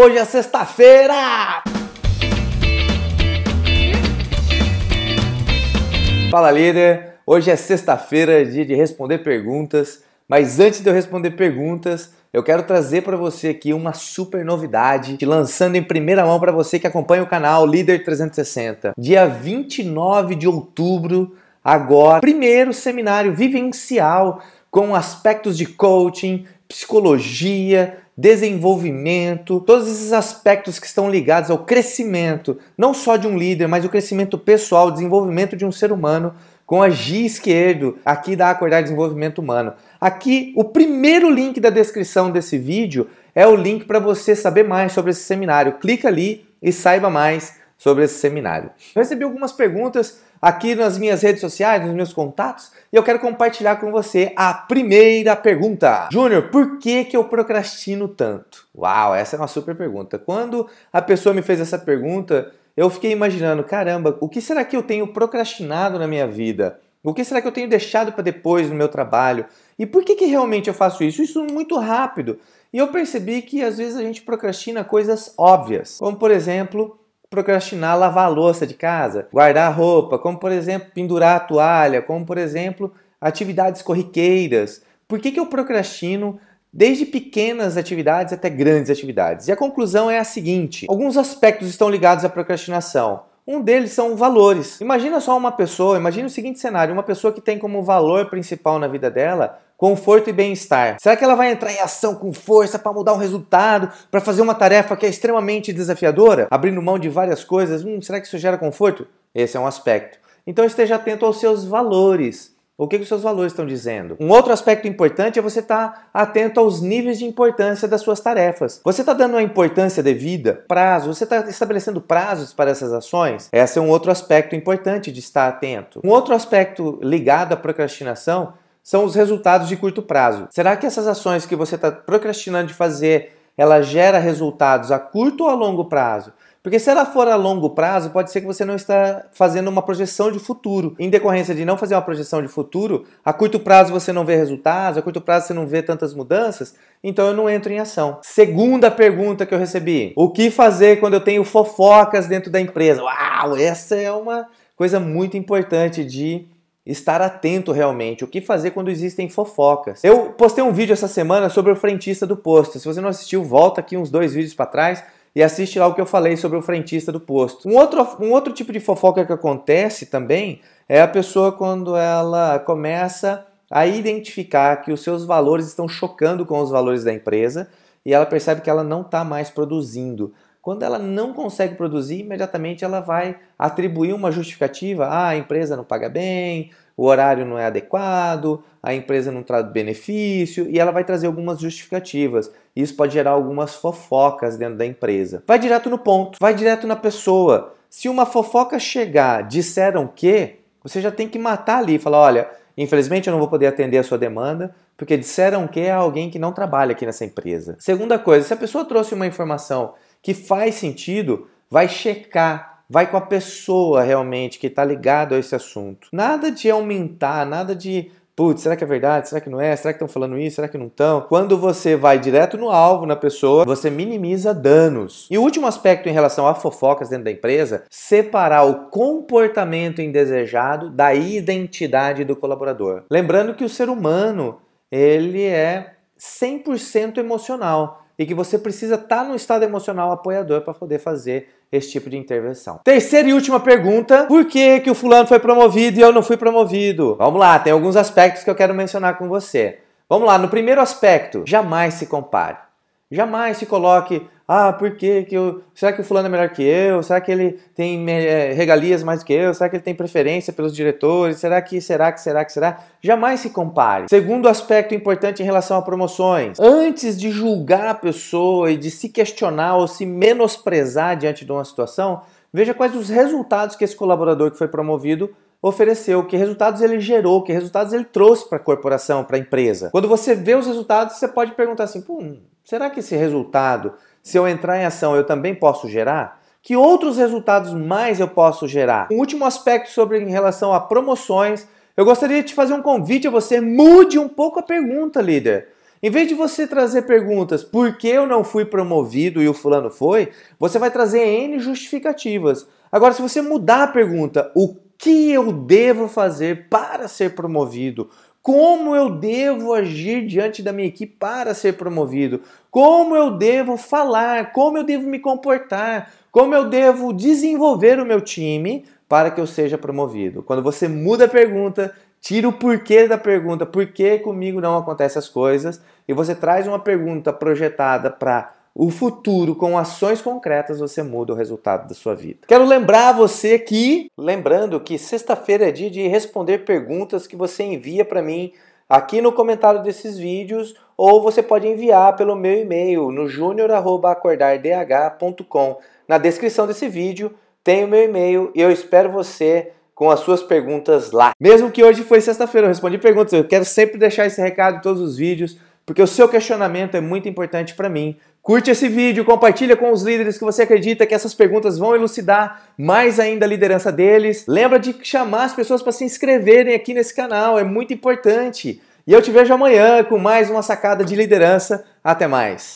Hoje é sexta-feira! Fala líder! Hoje é sexta-feira, é dia de responder perguntas. Mas antes de eu responder perguntas, eu quero trazer para você aqui uma super novidade, te lançando em primeira mão para você que acompanha o canal Líder 360. Dia 29 de outubro, agora, primeiro seminário vivencial com aspectos de coaching, psicologia, desenvolvimento, todos esses aspectos que estão ligados ao crescimento, não só de um líder, mas o crescimento pessoal, o desenvolvimento de um ser humano, com a G Esquerdo, aqui da Acordar Desenvolvimento Humano. Aqui, o primeiro link da descrição desse vídeo é o link para você saber mais sobre esse seminário. Clica ali e saiba mais sobre esse seminário. Eu recebi algumas perguntas aqui nas minhas redes sociais, nos meus contatos, e eu quero compartilhar com você a primeira pergunta. Júnior, por que, que eu procrastino tanto? Uau, essa é uma super pergunta. Quando a pessoa me fez essa pergunta, eu fiquei imaginando, caramba, o que será que eu tenho procrastinado na minha vida? O que será que eu tenho deixado para depois no meu trabalho? E por que, que realmente eu faço isso? Isso muito rápido. E eu percebi que às vezes a gente procrastina coisas óbvias, como por exemplo, procrastinar lavar a louça de casa, guardar roupa, como por exemplo pendurar a toalha, como por exemplo atividades corriqueiras. Por que, que eu procrastino desde pequenas atividades até grandes atividades? E a conclusão é a seguinte: alguns aspectos estão ligados à procrastinação. Um deles são valores. Imagina só uma pessoa, imagina o seguinte cenário: uma pessoa que tem como valor principal na vida dela conforto e bem-estar. Será que ela vai entrar em ação com força para mudar um resultado, para fazer uma tarefa que é extremamente desafiadora, abrindo mão de várias coisas? Hum, será que isso gera conforto? Esse é um aspecto. Então esteja atento aos seus valores. O que, que os seus valores estão dizendo? Um outro aspecto importante é você estar tá atento aos níveis de importância das suas tarefas. Você está dando a importância devida, prazo, você está estabelecendo prazos para essas ações? Esse é um outro aspecto importante de estar atento. Um outro aspecto ligado à procrastinação são os resultados de curto prazo. Será que essas ações que você está procrastinando de fazer, ela gera resultados a curto ou a longo prazo? Porque se ela for a longo prazo, pode ser que você não está fazendo uma projeção de futuro. Em decorrência de não fazer uma projeção de futuro, a curto prazo você não vê resultados, a curto prazo você não vê tantas mudanças, então eu não entro em ação. Segunda pergunta que eu recebi: o que fazer quando eu tenho fofocas dentro da empresa? Uau, essa é uma coisa muito importante de estar atento realmente, o que fazer quando existem fofocas. Eu postei um vídeo essa semana sobre o frentista do posto. Se você não assistiu, volta aqui uns dois vídeos para trás e assiste lá o que eu falei sobre o frentista do posto. Um outro, um outro tipo de fofoca que acontece também é a pessoa quando ela começa a identificar que os seus valores estão chocando com os valores da empresa e ela percebe que ela não está mais produzindo. Quando ela não consegue produzir, imediatamente ela vai atribuir uma justificativa: ah, a empresa não paga bem, o horário não é adequado, a empresa não traz benefício, e ela vai trazer algumas justificativas. Isso pode gerar algumas fofocas dentro da empresa. Vai direto no ponto, vai direto na pessoa. Se uma fofoca chegar, disseram que, você já tem que matar ali, e falar: olha, Infelizmente eu não vou poder atender a sua demanda, porque disseram que é alguém que não trabalha aqui nessa empresa. Segunda coisa, se a pessoa trouxe uma informação que faz sentido, vai checar, vai com a pessoa realmente que está ligado a esse assunto. Nada de aumentar, nada de putz, será que é verdade? Será que não é? Será que estão falando isso? Será que não estão? Quando você vai direto no alvo, na pessoa, você minimiza danos. E o último aspecto em relação a fofocas dentro da empresa, separar o comportamento indesejado da identidade do colaborador. Lembrando que o ser humano, ele é 100% emocional e que você precisa estar tá no estado emocional apoiador para poder fazer esse tipo de intervenção. Terceira e última pergunta: por que, que o fulano foi promovido e eu não fui promovido? Vamos lá, tem alguns aspectos que eu quero mencionar com você. Vamos lá, no primeiro aspecto, jamais se compare. Jamais se coloque ah, por que que eu... Será que o fulano é melhor que eu? Será que ele tem é, regalias mais que eu? Será que ele tem preferência pelos diretores? Será que, será que, será que, será? Jamais se compare. Segundo aspecto importante em relação a promoções. Antes de julgar a pessoa e de se questionar ou se menosprezar diante de uma situação, veja quais os resultados que esse colaborador que foi promovido ofereceu, que resultados ele gerou, que resultados ele trouxe para a corporação, para a empresa. Quando você vê os resultados, você pode perguntar assim: será que esse resultado se eu entrar em ação, eu também posso gerar? Que outros resultados mais eu posso gerar? Um último aspecto sobre em relação a promoções, eu gostaria de te fazer um convite a você mude um pouco a pergunta, líder. Em vez de você trazer perguntas por que eu não fui promovido e o fulano foi, você vai trazer N justificativas. Agora, se você mudar a pergunta, o que eu devo fazer para ser promovido? Como eu devo agir diante da minha equipe para ser promovido? Como eu devo falar? Como eu devo me comportar? Como eu devo desenvolver o meu time para que eu seja promovido? Quando você muda a pergunta, tira o porquê da pergunta, por que comigo não acontecem as coisas, e você traz uma pergunta projetada para o futuro com ações concretas, você muda o resultado da sua vida. Quero lembrar você que, lembrando que sexta-feira é dia de responder perguntas que você envia para mim aqui no comentário desses vídeos ou você pode enviar pelo meu e-mail no junior@acordardh.com. Na descrição desse vídeo tem o meu e-mail e eu espero você com as suas perguntas lá. Mesmo que hoje foi sexta-feira, eu respondi perguntas, eu quero sempre deixar esse recado em todos os vídeos, porque o seu questionamento é muito importante para mim Curte esse vídeo, compartilha com os líderes que você acredita que essas perguntas vão elucidar mais ainda a liderança deles. Lembra de chamar as pessoas para se inscreverem aqui nesse canal, é muito importante. E eu te vejo amanhã com mais uma sacada de liderança. Até mais.